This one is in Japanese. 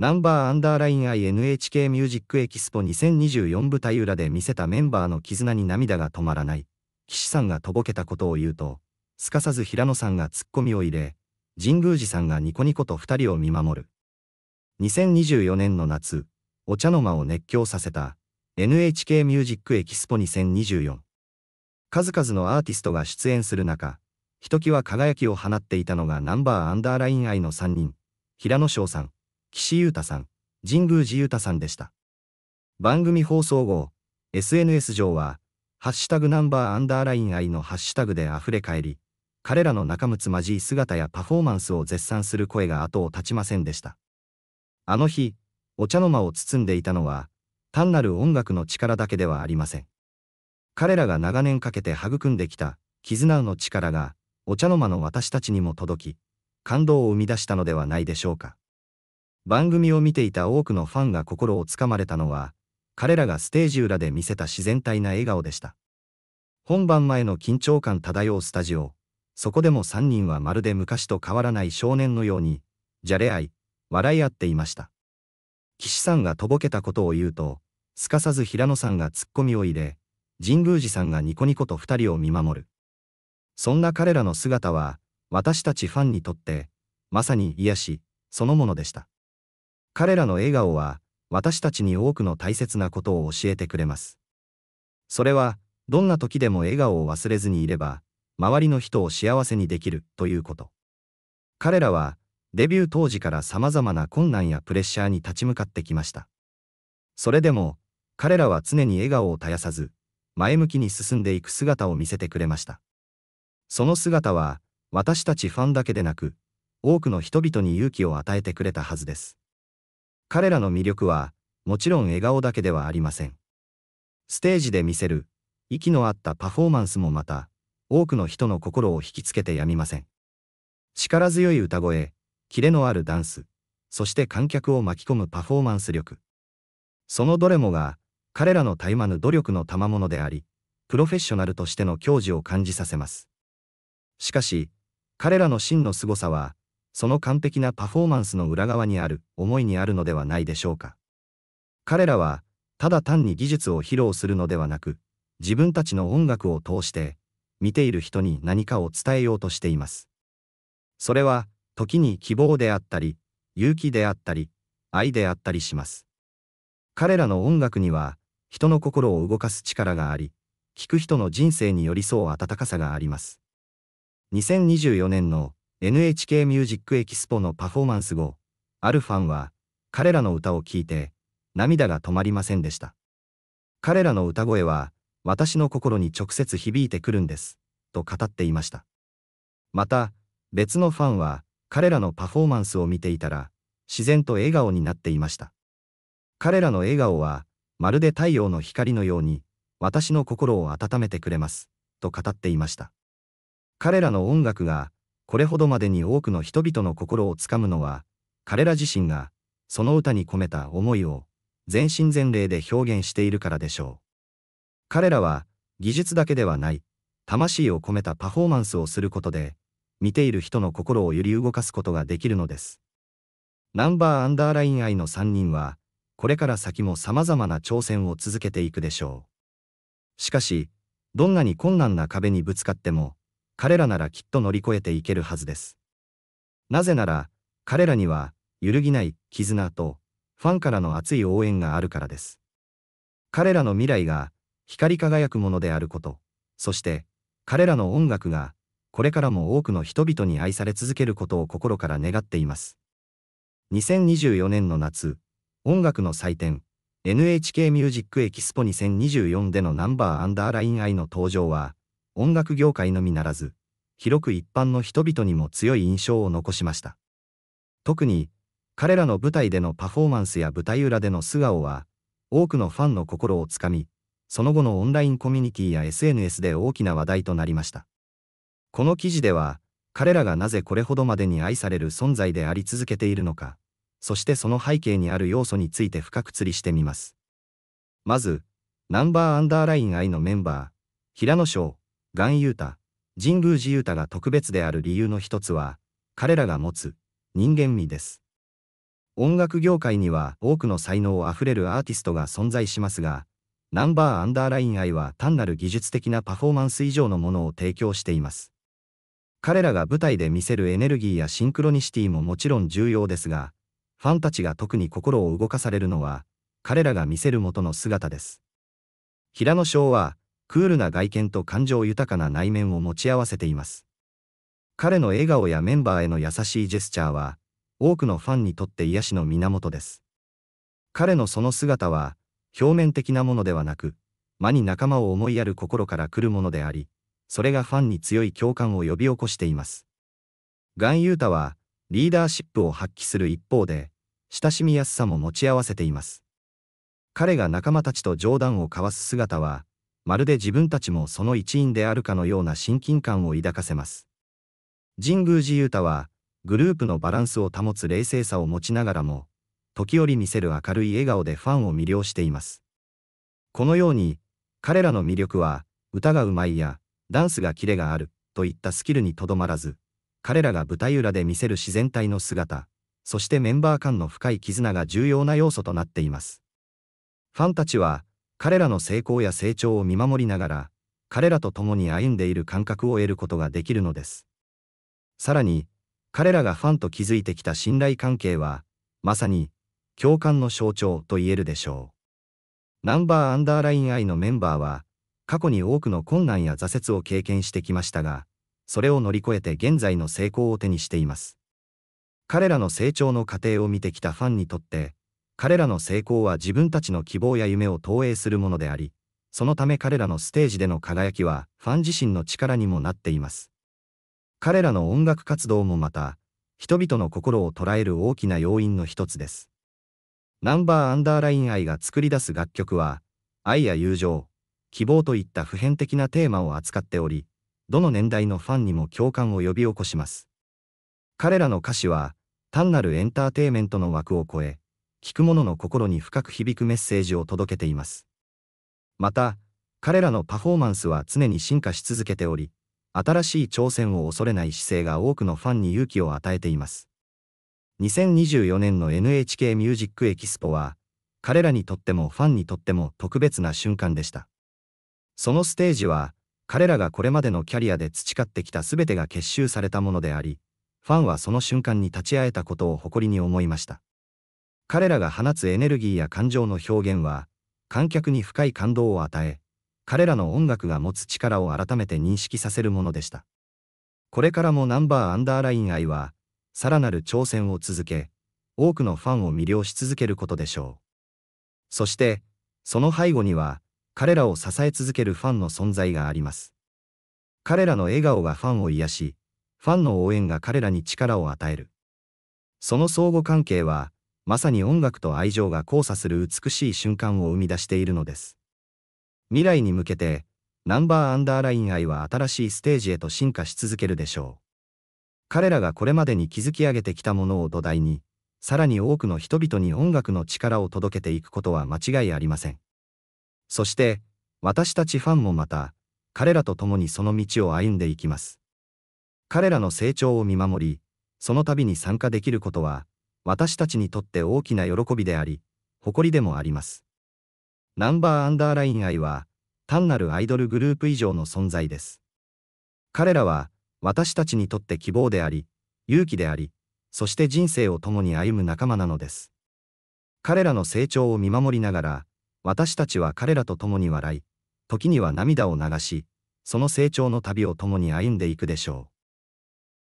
ナンバーアンダーライン INHK ミュージックエキスポ2024舞台裏で見せたメンバーの絆に涙が止まらない。岸さんがとぼけたことを言うと、すかさず平野さんがツッコミを入れ、神宮寺さんがニコニコと二人を見守る。2024年の夏、お茶の間を熱狂させた NHK ミュージックエキスポ2024。数々のアーティストが出演する中、ひときわ輝きを放っていたのがナンバーアンダーライン愛の3人、平野翔さん、岸優太さん、神宮寺優太さんでした。番組放送後、SNS 上は、ハッシュタグナンバーアンダーライン愛のハッシュタグで溢れ返り、彼らの仲睦まじい姿やパフォーマンスを絶賛する声が後を絶ちませんでした。あの日、お茶の間を包んでいたのは、単なる音楽の力だけではありません。彼らが長年かけて育んできた絆の力が、お茶の間の私たちにも届き、感動を生み出したのではないでしょうか。番組を見ていた多くのファンが心をつかまれたのは、彼らがステージ裏で見せた自然体な笑顔でした。本番前の緊張感漂うスタジオ、そこでも3人はまるで昔と変わらない少年のように、じゃれ合い、笑い合っていました。岸さんがとぼけたことを言うと、すかさず平野さんがツッコミを入れ、神宮寺さんがニコニコと2人を見守る。そんな彼らの姿は、私たちファンにとって、まさに癒し、そのものでした。彼らの笑顔は、私たちに多くの大切なことを教えてくれます。それは、どんな時でも笑顔を忘れずにいれば、周りの人を幸せにできるということ。彼らは、デビュー当時から様々な困難やプレッシャーに立ち向かってきました。それでも、彼らは常に笑顔を絶やさず、前向きに進んでいく姿を見せてくれました。その姿は、私たちファンだけでなく、多くの人々に勇気を与えてくれたはずです。彼らの魅力は、もちろん笑顔だけではありません。ステージで見せる、息の合ったパフォーマンスもまた、多くの人の心を引きつけてやみません。力強い歌声、キレのあるダンス、そして観客を巻き込むパフォーマンス力。そのどれもが、彼らの絶え間ぬ努力の賜物であり、プロフェッショナルとしての矜持を感じさせます。しかし、彼らの真の凄さは、その完璧なパフォーマンスの裏側にある思いにあるのではないでしょうか。彼らは、ただ単に技術を披露するのではなく、自分たちの音楽を通して、見ている人に何かを伝えようとしています。それは、時に希望であったり、勇気であったり、愛であったりします。彼らの音楽には、人の心を動かす力があり、聴く人の人生に寄り添う温かさがあります。2024年の NHK ミュージックエキスポのパフォーマンス後、あるファンは彼らの歌を聴いて涙が止まりませんでした。彼らの歌声は私の心に直接響いてくるんです、と語っていました。また、別のファンは彼らのパフォーマンスを見ていたら自然と笑顔になっていました。彼らの笑顔はまるで太陽の光のように私の心を温めてくれます、と語っていました。彼らの音楽がこれほどまでに多くの人々の心をつかむのは、彼ら自身が、その歌に込めた思いを、全身全霊で表現しているからでしょう。彼らは、技術だけではない、魂を込めたパフォーマンスをすることで、見ている人の心を揺り動かすことができるのです。ナンバーアンダーライン愛の3人は、これから先も様々な挑戦を続けていくでしょう。しかし、どんなに困難な壁にぶつかっても、彼らならきっと乗り越えていけるはずです。なぜなら、彼らには、揺るぎない絆と、ファンからの熱い応援があるからです。彼らの未来が、光り輝くものであること、そして、彼らの音楽が、これからも多くの人々に愛され続けることを心から願っています。2024年の夏、音楽の祭典、NHK ミュージックエキスポ2024でのナンバーアンダーラインアイの登場は、音楽業界のみならず、広く一般の人々にも強い印象を残しました。特に、彼らの舞台でのパフォーマンスや舞台裏での素顔は、多くのファンの心をつかみ、その後のオンラインコミュニティや SNS で大きな話題となりました。この記事では、彼らがなぜこれほどまでに愛される存在であり続けているのか、そしてその背景にある要素について深く釣りしてみます。まず、ナンバーアンダーライン I のメンバー、平野翔、岩優太、神宮寺勇太が特別である理由の一つは、彼らが持つ人間味です。音楽業界には多くの才能あふれるアーティストが存在しますが、ナンバーアンダーライン愛は単なる技術的なパフォーマンス以上のものを提供しています。彼らが舞台で見せるエネルギーやシンクロニシティももちろん重要ですが、ファンたちが特に心を動かされるのは、彼らが見せる元の姿です。平野翔は、クールな外見と感情豊かな内面を持ち合わせています。彼の笑顔やメンバーへの優しいジェスチャーは、多くのファンにとって癒しの源です。彼のその姿は、表面的なものではなく、間に仲間を思いやる心から来るものであり、それがファンに強い共感を呼び起こしています。ガン・ユータは、リーダーシップを発揮する一方で、親しみやすさも持ち合わせています。彼が仲間たちと冗談を交わす姿は、まるで自分たちもその一員であるかのような親近感を抱かせます。神宮寺勇太は、グループのバランスを保つ冷静さを持ちながらも、時折見せる明るい笑顔でファンを魅了しています。このように、彼らの魅力は、歌がうまいや、ダンスがキレがある、といったスキルにとどまらず、彼らが舞台裏で見せる自然体の姿、そしてメンバー間の深い絆が重要な要素となっています。ファンたちは、彼らの成功や成長を見守りながら、彼らと共に歩んでいる感覚を得ることができるのです。さらに、彼らがファンと築いてきた信頼関係は、まさに、共感の象徴と言えるでしょう。ナンバーアンダーラインイのメンバーは、過去に多くの困難や挫折を経験してきましたが、それを乗り越えて現在の成功を手にしています。彼らの成長の過程を見てきたファンにとって、彼らの成功は自分たちの希望や夢を投影するものであり、そのため彼らのステージでの輝きはファン自身の力にもなっています。彼らの音楽活動もまた、人々の心を捉える大きな要因の一つです。ナンバーアンダーライン愛が作り出す楽曲は、愛や友情、希望といった普遍的なテーマを扱っており、どの年代のファンにも共感を呼び起こします。彼らの歌詞は、単なるエンターテイメントの枠を超え、聞く者の心に深く響くメッセージを届けています。また、彼らのパフォーマンスは常に進化し続けており、新しい挑戦を恐れない姿勢が多くのファンに勇気を与えています。2024年の NHK ミュージックエキスポは、彼らにとってもファンにとっても特別な瞬間でした。そのステージは、彼らがこれまでのキャリアで培ってきた全てが結集されたものであり、ファンはその瞬間に立ち会えたことを誇りに思いました。彼らが放つエネルギーや感情の表現は、観客に深い感動を与え、彼らの音楽が持つ力を改めて認識させるものでした。これからもナンバーアンダーライン愛は、さらなる挑戦を続け、多くのファンを魅了し続けることでしょう。そして、その背後には、彼らを支え続けるファンの存在があります。彼らの笑顔がファンを癒し、ファンの応援が彼らに力を与える。その相互関係は、まさに音楽と愛情が交差する美しい瞬間を生み出しているのです。未来に向けて、ナンバーアンダーライン愛は新しいステージへと進化し続けるでしょう。彼らがこれまでに築き上げてきたものを土台に、さらに多くの人々に音楽の力を届けていくことは間違いありません。そして、私たちファンもまた、彼らと共にその道を歩んでいきます。彼らの成長を見守り、その度に参加できることは、私たちにとって大きな喜びであり、誇りでもあります。ナンバーアンダーライン愛は、単なるアイドルグループ以上の存在です。彼らは、私たちにとって希望であり、勇気であり、そして人生を共に歩む仲間なのです。彼らの成長を見守りながら、私たちは彼らと共に笑い、時には涙を流し、その成長の旅を共に歩んでいくでしょう。